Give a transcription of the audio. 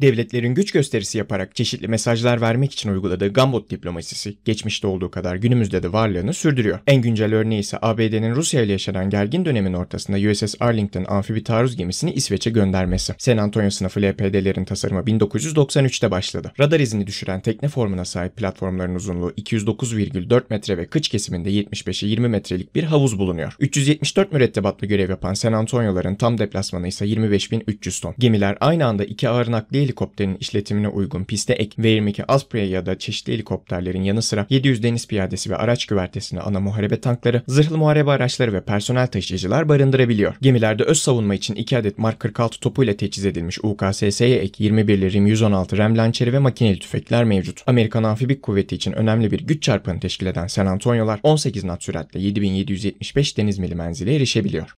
Devletlerin güç gösterisi yaparak çeşitli mesajlar vermek için uyguladığı gambot diplomasisi geçmişte olduğu kadar günümüzde de varlığını sürdürüyor. En güncel örneği ise ABD'nin Rusya ile yaşanan gergin dönemin ortasında USS Arlington amfibi taarruz gemisini İsveç'e göndermesi. San Antonio sınıfı LPD'lerin tasarımı 1993'te başladı. Radar izini düşüren tekne formuna sahip platformların uzunluğu 209,4 metre ve kıç kesiminde 75'e 20 metrelik bir havuz bulunuyor. 374 mürettebatlı görev yapan San Antonio'ların tam deplasmanı ise 25.300 ton. Gemiler aynı anda iki ağır nakliye helikopterin işletimine uygun piste ek V-22 Asprey ya da çeşitli helikopterlerin yanı sıra 700 deniz piyadesi ve araç güvertesine ana muharebe tankları, zırhlı muharebe araçları ve personel taşıyıcılar barındırabiliyor. Gemilerde öz savunma için 2 adet Mark 46 topuyla teçhiz edilmiş UKSS'ye ek 21'li RIM 116 RAM lançeri ve makineli tüfekler mevcut. Amerikan Amfibik Kuvveti için önemli bir güç çarpını teşkil eden San Antonio'lar 18 nat süratle 7775 deniz mili menzile erişebiliyor.